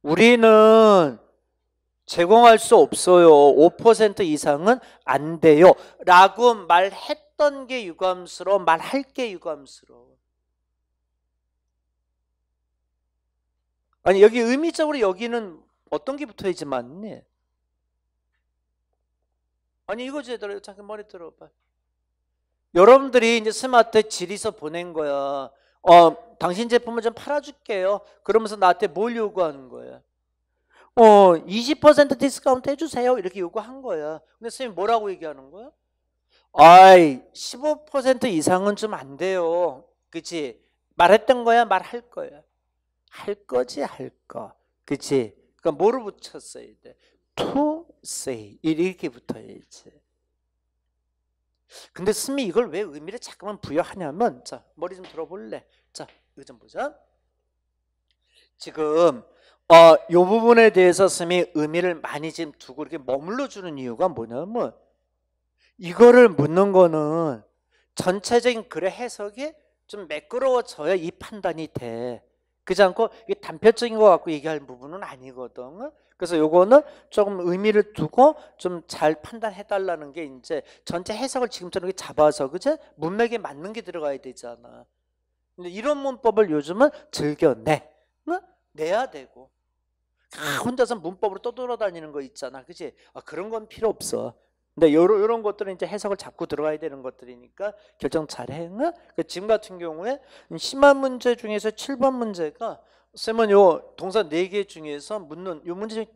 우리는 제공할 수 없어요. 5% 이상은 안 돼요. 라고 말했던 게 유감스러워. 말할 게 유감스러워. 아니 여기 의미적으로 여기는 어떤 게붙어있지 맞니? 네. 아니 이거 제대로 잠깐 머리 들어봐. 여러분들이 이제 스마트 지리서 보낸 거야. 어, 당신 제품을 좀 팔아줄게요. 그러면서 나한테 뭘 요구하는 거야? 어, 20% 디스카운트 해주세요. 이렇게 요구한 거예요. 근데 선생님 뭐라고 얘기하는 거예요? 아이, 15% 이상은 좀 안 돼요. 그치? 말했던 거야? 말할 거야? 할 거지, 할 거. 그치? 그니까 뭐를 붙였어야 돼? to say. 이렇게 붙어야지. 근데 스미 이걸 왜 의미를 자꾸만 부여하냐면, 자, 머리 좀 들어볼래? 자, 이거 좀 보자. 지금 어, 요 부분에 대해서 스님이 의미를 많이 지금 두고 이렇게 머물러 주는 이유가 뭐냐면 뭐 이거를 묻는 거는 전체적인 글의 해석이 좀 매끄러워져야 이 판단이 돼. 그렇지 않고 이게 단편적인 것 갖고 얘기할 부분은 아니거든. 그래서 요거는 조금 의미를 두고 좀 잘 판단해 달라는 게 이제 전체 해석을 지금처럼 잡아서 그제 문맥에 맞는 게 들어가야 되잖아. 근데 이런 문법을 요즘은 즐겨내. 내야 되고 다 음. 혼자서 문법으로 떠돌아다니는 거 있잖아. 그치? 아, 그런 건 필요 없어. 근데 요런, 요런 것들은 이제 해석을 잡고 들어가야 되는 것들이니까 결정 잘 해. 응? 그 지금 같은 경우에 심한 문제 중에서 7번 문제가 쌤은 요 동사 4개 중에서 묻는 요 문제 중에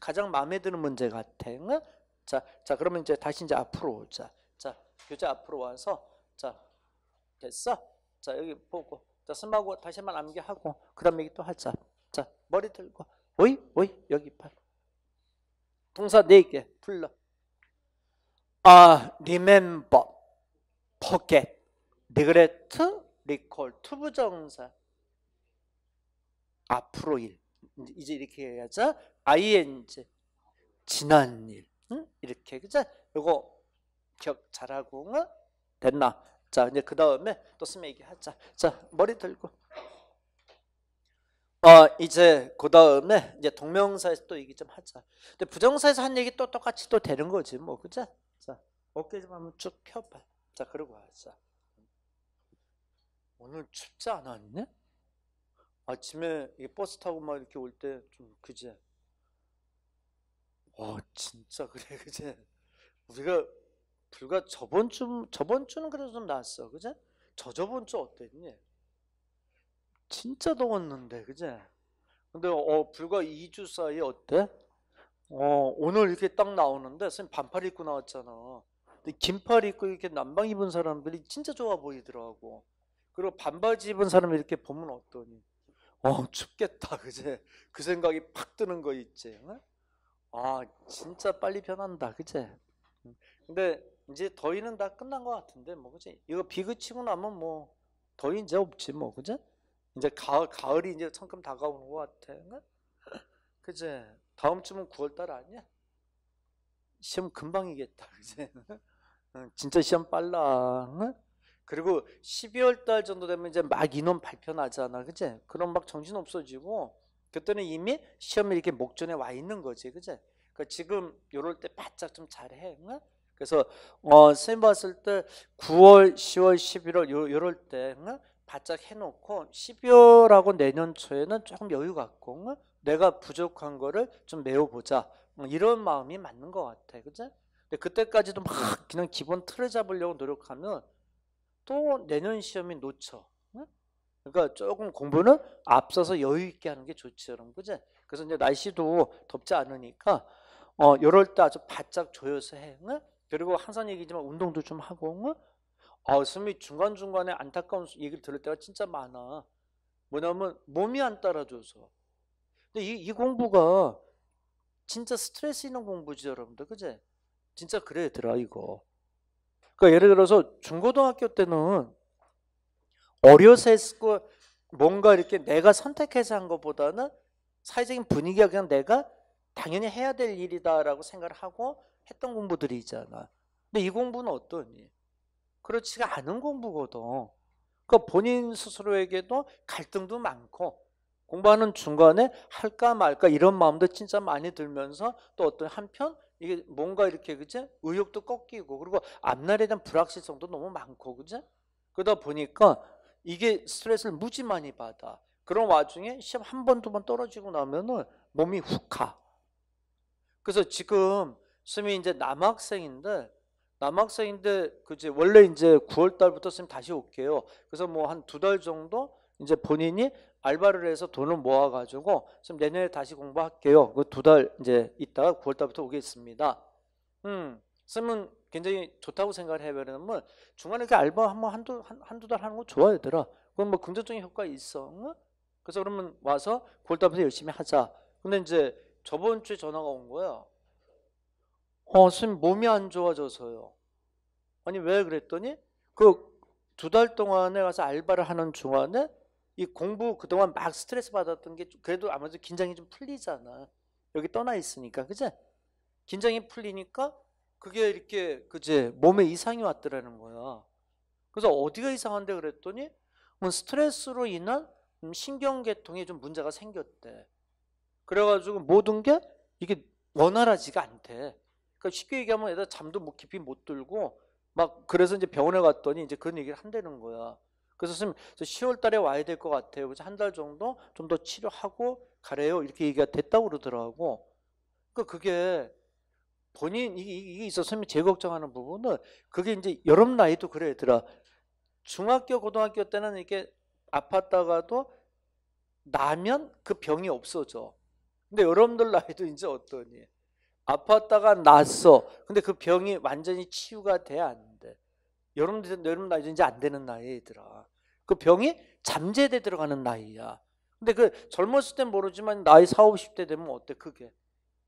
가장 마음에 드는 문제 같아. 응? 자, 자, 그러면 이제 다시 이제 앞으로 오자. 자, 교재 앞으로 와서 자, 됐어? 자, 여기 보고 자, 쌤하고 다시 한번 암기하고 그 다음에 얘기 또 하자. 자, 머리 들고 오이 오이 여기 팔 동사 네개 풀러 아 remember forget regret recall 투부정사 앞으로 일 이제 이렇게 해야죠 ing 지난 일 응? 이렇게 그죠 요거 기억 잘하고 됐나 자 이제 그 다음에 또 쓰면 얘기하자 자 머리 들고 어 이제 그 다음에 이제 동명사에서 또 얘기 좀 하자. 근데 부정사에서 한 얘기 또 똑같이 또 되는 거지 뭐 그죠? 자 어깨 좀 한번 쭉 펴봐. 자 그러고 하자. 오늘 춥지 않았네? 아침에 버스 타고 막 이렇게 올 때 좀 그제. 와 진짜 그래 그제. 우리가 불과 저번 주 저번 주는 그래도 좀 나았어 그제? 저저번 주 어땠니? 진짜 더웠는데, 그제? 근데 어, 불과 2주 사이에 어때? 어, 오늘 이렇게 딱 나오는데 선생님 반팔 입고 나왔잖아. 근데 긴팔 입고 이렇게 난방 입은 사람들이 진짜 좋아 보이더라고. 그리고 반바지 입은 사람 이렇게 보면 어떠니? 어, 춥겠다. 그제? 그 생각이 팍 드는 거 있지. 응? 아, 진짜 빨리 변한다. 그제? 근데 이제 더위는 다 끝난 것 같은데 뭐 그지? 이거 비그 치고 나면 뭐 더위 이제 없지 뭐 그제? 이제 가을, 가을이 이제 성큼 다가오는 것 같아. 그치? 다음 주면 9월달 아니야? 시험 금방이겠다. 그치? 진짜 시험 빨라. 그리고 12월 달 정도 되면 이제 막 인원 발표 나잖아. 그치? 그럼 막 정신 없어지고, 그때는 이미 시험이 이렇게 목전에 와 있는 거지. 그치? 그 지금 요럴 때 바짝 좀 잘해. 응? 그래서, 어, 선생님 봤을 때 9월, 10월, 11월, 요, 요럴 때, 응? 바짝 해놓고 12월하고 내년 초에는 조금 여유 갖고 내가 부족한 거를 좀 메워보자 뭐 이런 마음이 맞는 것 같아 그죠? 근데 그때까지도 막 음. 그냥 기본 틀을 잡으려고 노력하면 또 내년 시험이 놓쳐 그러니까 조금 공부는 앞서서 여유 있게 하는 게 좋지 여러분 그죠? 그래서 이제 날씨도 덥지 않으니까 어, 이럴 때 아주 바짝 조여서 해 그리고 항상 얘기지만 운동도 좀 하고 응? 아, 생님이 중간중간에 안타까운 얘기를 들을 때가 진짜 많아. 뭐냐면 몸이 안 따라줘서. 근데 이, 이 공부가 진짜 스트레스 있는 공부지 여러분들 그제? 진짜 그래 얘들아 이거. 그러니까 예를 들어서 중고등학교 때는 어려서 했고 뭔가 이렇게 내가 선택해서 한 것보다는 사회적인 분위기가 그냥 내가 당연히 해야 될 일이다라고 생각을 하고 했던 공부들이 있잖아. 근데 이 공부는 어떠니? 그렇지가 않은 공부거든. 그 본인 스스로에게도 갈등도 많고 공부하는 중간에 할까 말까 이런 마음도 진짜 많이 들면서 또 어떤 한편 이게 뭔가 이렇게 그제 의욕도 꺾이고 그리고 앞날에 대한 불확실성도 너무 많고 그제 그러다 보니까 이게 스트레스를 무지 많이 받아. 그런 와중에 시험 한 번, 두 번 떨어지고 나면은 몸이 훅 가. 그래서 지금 스미 이제 남학생인데 남학생인데 그 이제 원래 이제 9월 달부터 쌤 다시 올게요. 그래서 뭐 한 두 달 정도 이제 본인이 알바를 해서 돈을 모아가지고 좀 내년에 다시 공부할게요. 그 두 달 이제 있다가 9월 달부터 오겠습니다. 음, 쌤은 굉장히 좋다고 생각을 해요. 왜냐면 중간에 그 알바 한 번 한 두 한, 두 달 하는 거 좋아 얘들아. 그건 뭐 긍정적인 효과 있어. 응? 그래서 그러면 와서 9월 달부터 열심히 하자. 근데 이제 저번 주에 전화가 온 거예요. 어, 선생님 몸이 안 좋아져서요. 아니 왜 그랬더니 그 두 달 동안에 가서 알바를 하는 중간에 이 공부 그동안 막 스트레스 받았던 게 그래도 아무래도 긴장이 좀 풀리잖아. 여기 떠나 있으니까 그제 긴장이 풀리니까 그게 이렇게 그제 몸에 이상이 왔더라는 거야. 그래서 어디가 이상한데 그랬더니 뭐 스트레스로 인한 신경계통에 좀 문제가 생겼대. 그래가지고 모든 게 이게 원활하지가 않대. 그러니까 쉽게 얘기하면 애들 잠도 뭐 깊이 못 들고 막 그래서 이제 병원에 갔더니 이제 그런 얘기를 한다는 거야. 그래서 선생님 10월 달에 와야 될 것 같아요. 그래서 한달 정도 좀 더 치료하고 가래요. 이렇게 얘기가 됐다고 그러더라고. 그러니까 그게 본인 이게 있어서 선생님이 제일 걱정하는 부분은 그게 이제 여름 나이도 그래 얘들아. 중학교 고등학교 때는 이게 아팠다가도 나면 그 병이 없어져. 근데 여러분들 나이도 이제 어떠니? 아팠다가 났어. 근데 그 병이 완전히 치유가 돼야 안 돼. 여러분들 여러분 나이 이제 안 되는 나이에 얘들아. 그 병이 잠재돼 들어가는 나이야. 근데 그 젊었을 땐 모르지만 나이 4, 50대 되면 어때 그게?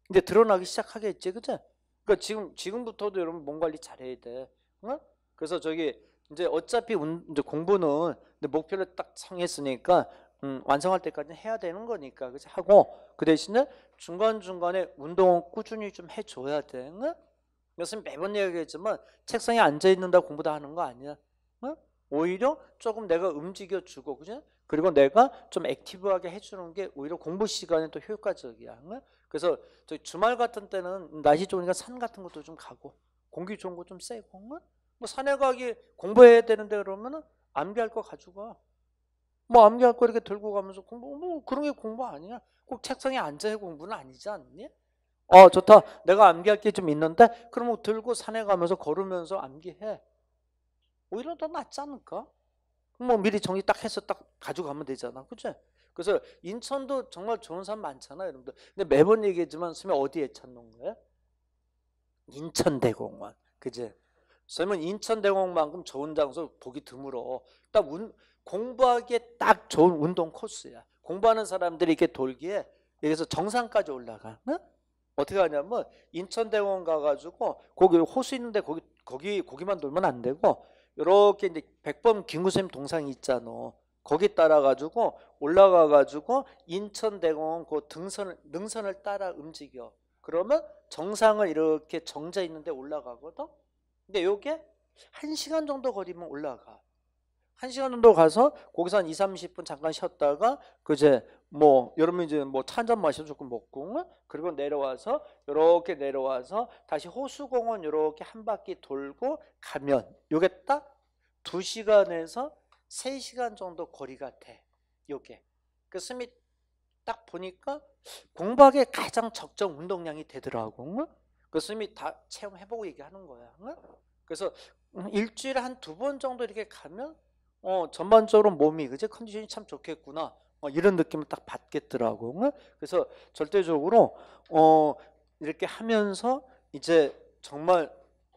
근데 드러나기 시작하겠지, 그죠? 그러니까 지금 지금부터도 여러분 몸 관리 잘해야 돼. 응? 그래서 저기 이제 어차피 운, 이제 공부는 목표를 딱 정했으니까 음, 완성할 때까지 는 해야 되는 거니까 그치 하고 그 대신에 중간중간에 운동은 꾸준히 좀 해줘야 되는 이것은 매번 얘기했지만 책상에 앉아있는다 공부 다 하는 거 아니야 어? 오히려 조금 내가 움직여주고 그치? 그리고 내가 좀 액티브하게 해주는 게 오히려 공부 시간에 또 효과적이야 어? 그래서 저 주말 같은 때는 날씨 좋으니까 산 같은 것도 좀 가고 공기 좋은 거좀 쐬고 어? 뭐 산에 가기 공부해야 되는데 그러면 은 암기할 거 가지고 뭐 암기할거 이렇게 들고 가면서 공부 뭐 그런 게 공부 아니야. 꼭 책상에 앉아 해 공부는 아니지 않니? 어 좋다. 내가 암기할 게 좀 있는데 그러뭐 들고 산에 가면서 걸으면서 암기해. 오히려 더 낫지 않을까? 뭐 미리 정리 딱 해서 딱 가져가면 되잖아. 그치? 그래서 인천도 정말 좋은 사람 많잖아. 여러분들. 근데 매번 얘기하지만 선생님 어디에 찾는 거야? 인천대공원. 그지? 선생님은 인천대공원만큼 좋은 장소 보기 드물어. 딱 운, 공부하기에 딱 좋은 운동 코스야. 공부하는 사람들이 이렇게 돌기에 여기서 정상까지 올라가. 응? 어떻게 하냐면 인천대원 가가지고 거기 호수 있는데 거기 거기 거기만 돌면 안 되고 이렇게 이제 백범 김구쌤 동상이 있잖아. 거기 따라가지고 올라가가지고 인천대공원 그 등선을 능선을 따라 움직여. 그러면 정상을 이렇게 정자 있는데 올라가거든. 근데 요게 한 시간 정도 거리면 올라가. 1시간 정도 가서 거기서 한 2, 30분 잠깐 쉬었다가 그제 뭐 여러분 이제 뭐 차 한 잔 마시면 조금 먹고 그리고 내려와서 이렇게 내려와서 다시 호수공원 이렇게 한 바퀴 돌고 가면 요게 딱 2시간에서 3시간 정도 거리 같아. 요게. 그 스미 딱 보니까 공부하기에 가장 적정 운동량이 되더라고. 그 스미 다 체험해보고 얘기하는 거야. 그래서 음, 일주일에 한 두 번 정도 이렇게 가면 어, 전반적으로 몸이 그제 컨디션이 참 좋겠구나. 어, 이런 느낌을 딱 받겠더라고요. 그래서 절대적으로 어, 이렇게 하면서 이제 정말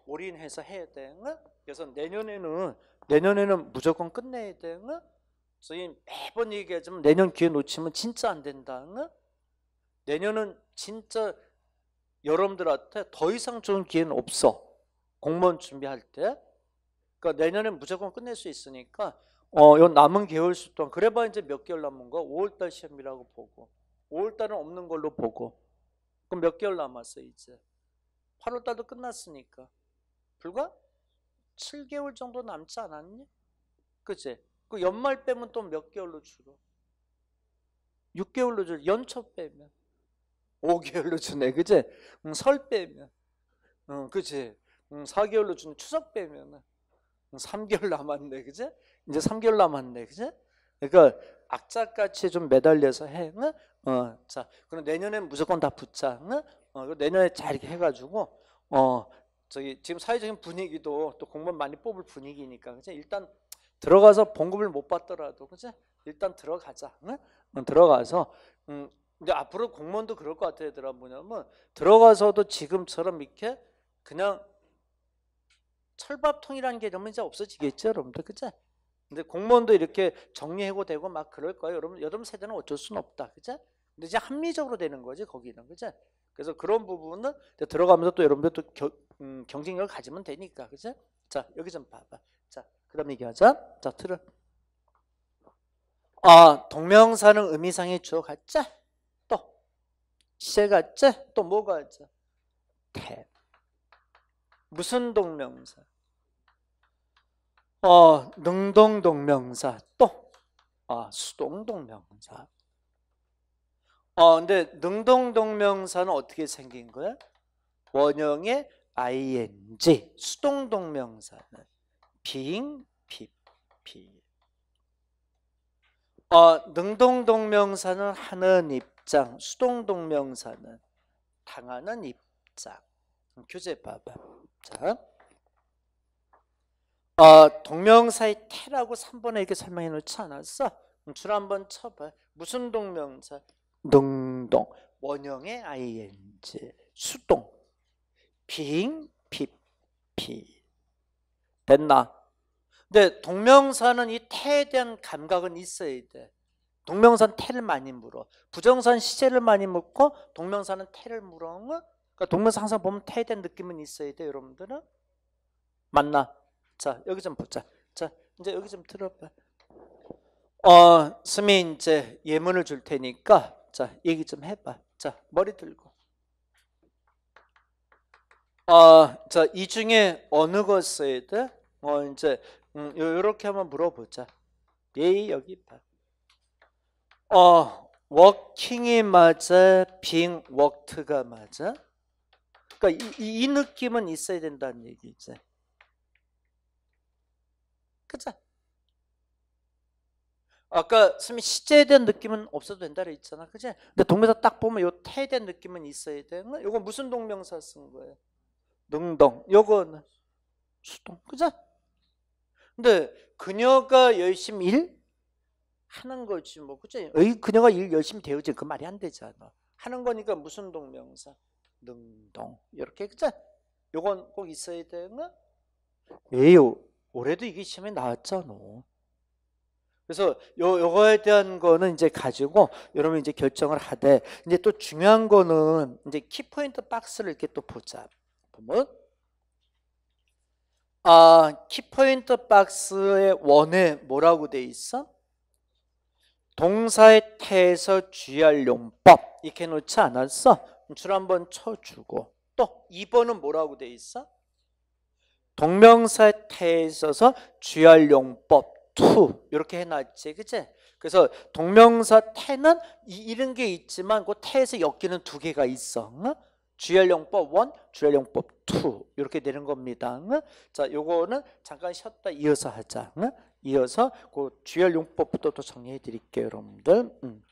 올인해서 해야 되는 그래서 내년에는 내년에는 무조건 끝내야 되 돼. 저희 매번 얘기하지만 내년 기회 놓치면 진짜 안 된다. 는 내년은 진짜 여러분들한테 더 이상 좋은 기회는 없어. 공무원 준비할 때 그러니까 내년엔 무조건 끝낼 수 있으니까 아. 어, 요 남은 개월 수 동안 그래봐 이제 몇 개월 남은 거 5월 달 시험이라고 보고 5월 달은 없는 걸로 보고 그럼 몇 개월 남았어 이제 8월 달도 끝났으니까 불과 7개월 정도 남지 않았니? 그치? 그 연말 빼면 또 몇 개월로 줄어? 6개월로 줄 연초 빼면 5개월로 주네 그치? 응, 설 빼면 응, 그치? 응, 4개월로 주는 추석 빼면은 3개월 남았네, 그제? 이제 3개월 남았네, 그제? 그러니까 악착같이 좀 매달려서 해. 응? 어, 자, 그럼 내년에 무조건 다 붙자. 응? 어, 내년에 잘 이렇게 해가지고 어, 저기 지금 사회적인 분위기도 또 공무원 많이 뽑을 분위기니까 그제? 일단 들어가서 봉급을 못 받더라도 그제? 일단 들어가자. 응? 어, 들어가서 음, 이제 앞으로 공무원도 그럴 것 같아 얘들아 뭐냐면 들어가서도 지금처럼 이렇게 그냥 철밥통이라는 개념은 이제 없어지겠죠, 여러분들, 그죠? 근데 공무원도 이렇게 정리해고되고 막 그럴 거예요. 여러분, 여름 세대는 어쩔 수는 없다, 그죠? 근데 이제 합리적으로 되는 거지 거기는, 그죠? 그래서 그런 부분은 들어가면서 또 여러분들 또 겨, 음, 경쟁력을 가지면 되니까, 그죠? 자, 여기 좀 봐봐. 자, 그럼 얘기하자. 자, 틀어. 아, 동명사는 의미상의 주어 같지또 시제 같지또 뭐가 같자? 태. 무슨 동명사? 어, 능동 동명사 또 아, 수동 동명사. 어, 근데 능동 동명사는 어떻게 생긴 거야? 원형의 ing. 수동 동명사는 being, be, 어, 능동 동명사는 하는 입장, 수동 동명사는 당하는 입장. 교재 봐봐. 자, 어, 동명사의 태라고 3번에 이렇게 설명해 놓지 않았어? 줄 한번 쳐봐. 무슨 동명사? 능동. 원형의 ing. 수동. 빙, e i 됐나? 근데 동명사는 이 태에 대한 감각은 있어야 돼. 동명사는 태를 많이 물어. 부정사는 시제를 많이 묻고 동명사는 태를 물어. 그러니까 동영상 항상 보면 퇴된 느낌은 있어야 돼 여러분들은 맞나? 자 여기 좀 보자. 자 이제 여기 좀 들어봐. 어 스미 이제 예문을 줄 테니까 자 얘기 좀 해봐. 자 머리 들고. 어자이 중에 어느 것에 야 돼? 어 이제 음, 요렇게 한번 물어보자. 예의 여기 봐. 어 워킹이 맞아? 빙 워크가 맞아? 그러니까 이, 이 느낌은 있어야 된다는 얘기지. 그죠? 아까 스미 시제된 느낌은 없어도 된다 그랬잖아. 그지? 근데 동명사 딱 보면 요 태된 느낌은 있어야 돼. 요건 무슨 동명사 쓴 거예요? 능동. 요거는 수동. 그죠? 근데 그녀가 열심히 일 하는 거지 뭐. 그죠? 그녀가 일 열심히 되어지 그 말이 안 되잖아. 하는 거니까 무슨 동명사? 능동 이렇게 그죠? 요건 꼭 있어야 되는 예요. 올해도 이게 시험에 나왔잖아. 그래서 요 요거에 대한 거는 이제 가지고 여러분 이제 결정을 하되 이제 또 중요한 거는 이제 키포인트 박스를 이렇게 또 보자. 보면 아 키포인트 박스의 원에 뭐라고 돼 있어? 동사의 태에서 GR 용법 이렇게 놓지 않았어? 줄 한번 쳐주고 또 2번은 뭐라고 돼 있어? 동명사 태에 있어서 주 r 용법2 이렇게 해놨지 그치? 그래서 동명사 태는 이, 런게 있지만 그 태에서 엮이는 두 개가 있어 주 g 용법 1, 주 r 용법2 이렇게 되는 겁니다 자 요거는 잠깐 쉬었다 이어서 하자 이어서 그주 r 용법부터또 정리해 드릴게요 여러분들 음.